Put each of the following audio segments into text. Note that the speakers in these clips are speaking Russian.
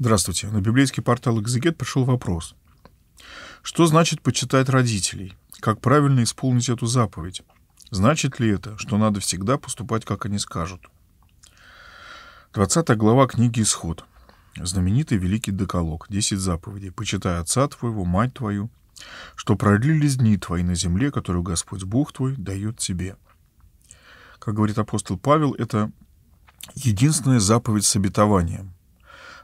Здравствуйте. На библейский портал «Экзегет» пришел вопрос. Что значит почитать родителей? Как правильно исполнить эту заповедь? Значит ли это, что надо всегда поступать, как они скажут? 20 глава книги «Исход». Знаменитый великий деколог, Десять заповедей. «Почитай отца твоего, мать твою, что продлились дни твои на земле, которую Господь Бог твой дает тебе». Как говорит апостол Павел, это единственная заповедь с обетованием –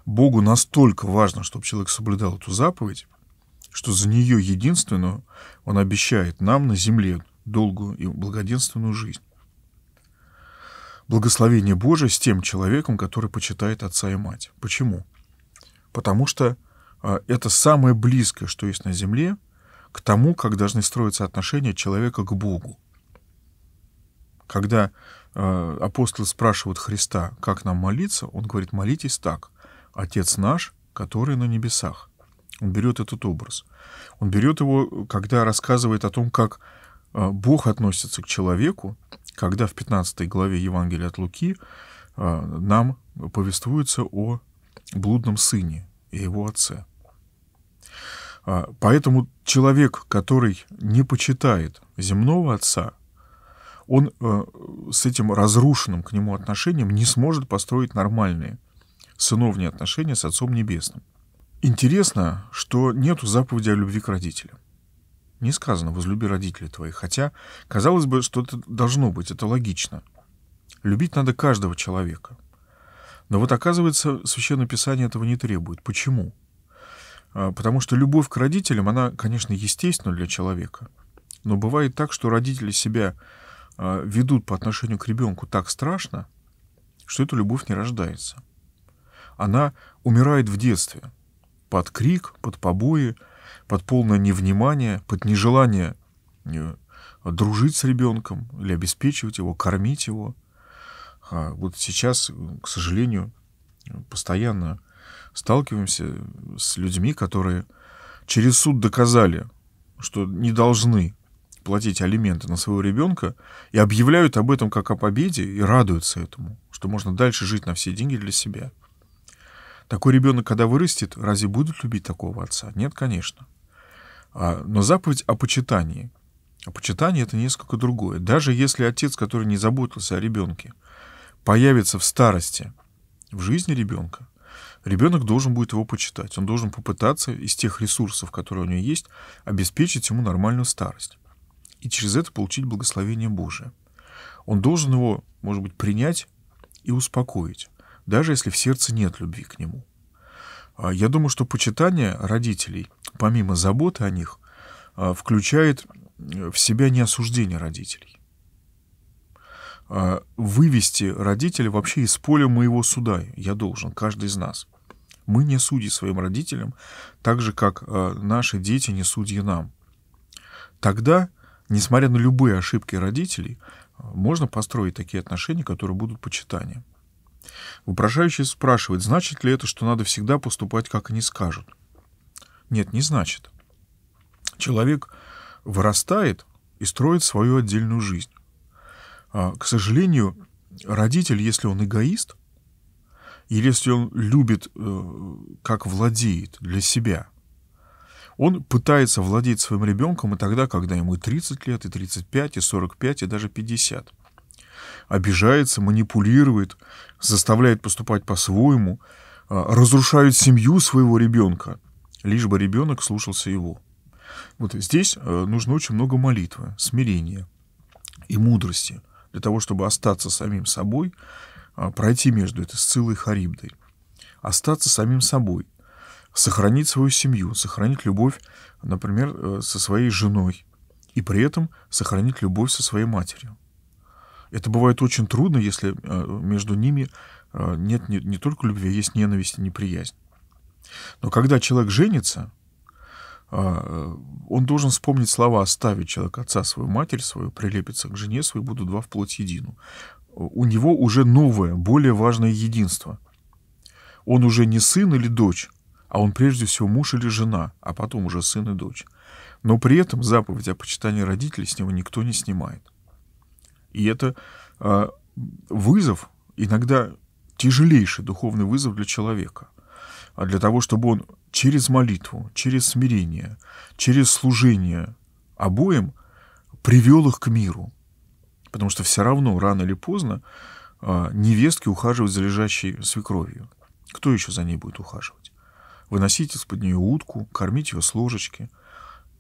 Богу настолько важно, чтобы человек соблюдал эту заповедь, что за нее единственную он обещает нам на земле долгую и благоденственную жизнь. Благословение Божие с тем человеком, который почитает отца и мать. Почему? Потому что а, это самое близкое, что есть на земле, к тому, как должны строиться отношения человека к Богу. Когда э, а, апостолы спрашивают Христа, как нам молиться, он говорит, молитесь так, Отец наш, который на небесах. Он берет этот образ. Он берет его, когда рассказывает о том, как э, Бог относится к человеку, когда в 15 главе Евангелия от Луки э, нам повествуется о блудном сыне и его отце. А, поэтому человек, который не почитает земного отца, он э, с этим разрушенным к нему отношением не сможет построить нормальные сыновние отношения с Отцом Небесным. Интересно, что нету заповеди о любви к родителям. Не сказано «возлюби родителей твоих», хотя, казалось бы, что это должно быть, это логично. Любить надо каждого человека. Но вот оказывается, Священное Писание этого не требует. Почему? А, потому что любовь к родителям, она, конечно, естественна для человека. Но бывает так, что родители себя а, ведут по отношению к ребенку так страшно, что эта любовь не рождается она умирает в детстве. Под крик, под побои, под полное невнимание, под нежелание э, дружить с ребенком или обеспечивать его, кормить его. А вот сейчас, к сожалению, постоянно сталкиваемся с людьми, которые через суд доказали, что не должны платить алименты на своего ребенка и объявляют об этом как о победе и радуются этому, что можно дальше жить на все деньги для себя. Такой ребенок, когда вырастет, разве будут любить такого отца? Нет, конечно. А, но заповедь о почитании. о а почитании это несколько другое. Даже если отец, который не заботился о ребенке, появится в старости, в жизни ребенка, ребенок должен будет его почитать. Он должен попытаться из тех ресурсов, которые у него есть, обеспечить ему нормальную старость. И через это получить благословение Божие. Он должен его, может быть, принять и успокоить даже если в сердце нет любви к нему. А я думаю, что почитание родителей, помимо заботы о них, а, включает э, в себя не осуждение родителей. А вывести родителей вообще из поля моего суда я должен, каждый из нас. Мы не судьи своим родителям, так же, как э, наши дети не судьи нам. Тогда, несмотря на любые ошибки родителей, можно построить такие отношения, которые будут почитанием. Вопрошающий спрашивает, значит ли это, что надо всегда поступать, как они скажут. Нет, не значит. Человек вырастает и строит свою отдельную жизнь. А, к сожалению, родитель, если он эгоист, или если он любит, э, как владеет для себя, он пытается владеть своим ребенком и тогда, когда ему и 30 лет, и 35, и 45, и даже 50 обижается, манипулирует, заставляет поступать по-своему, а, разрушают семью своего ребенка, лишь бы ребенок слушался его. Вот здесь а, нужно очень много молитвы, смирения и мудрости для того, чтобы остаться самим собой, а, пройти между этой Сцилой и Харибдой, остаться самим собой, сохранить свою семью, сохранить любовь, например, э, со своей женой, и при этом сохранить любовь со своей матерью. Это бывает очень трудно, если э, между ними э, нет не, не только любви, а есть ненависть и неприязнь. Но когда человек женится, э, он должен вспомнить слова «оставить человек отца свою, матерь свою, прилепиться к жене своей, буду два вплоть едину». У него уже новое, более важное единство. Он уже не сын или дочь, а он прежде всего муж или жена, а потом уже сын и дочь. Но при этом заповедь о почитании родителей с него никто не снимает. И это а, вызов, иногда тяжелейший духовный вызов для человека. А для того, чтобы он через молитву, через смирение, через служение обоим привел их к миру. Потому что все равно, рано или поздно, а, невестки ухаживают за лежащей свекровью. Кто еще за ней будет ухаживать? Выносить из-под нее утку, кормить ее с ложечки.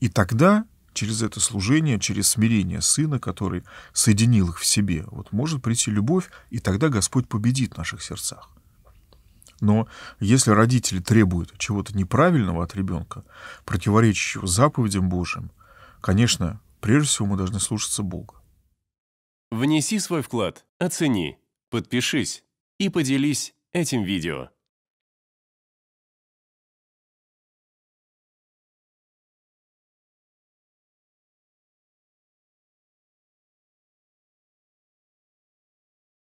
И тогда через это служение, через смирение Сына, который соединил их в себе, вот может прийти любовь, и тогда Господь победит в наших сердцах. Но если родители требуют чего-то неправильного от ребенка, противоречащего заповедям Божьим, конечно, прежде всего мы должны слушаться Бога. Внеси свой вклад, оцени, подпишись и поделись этим видео.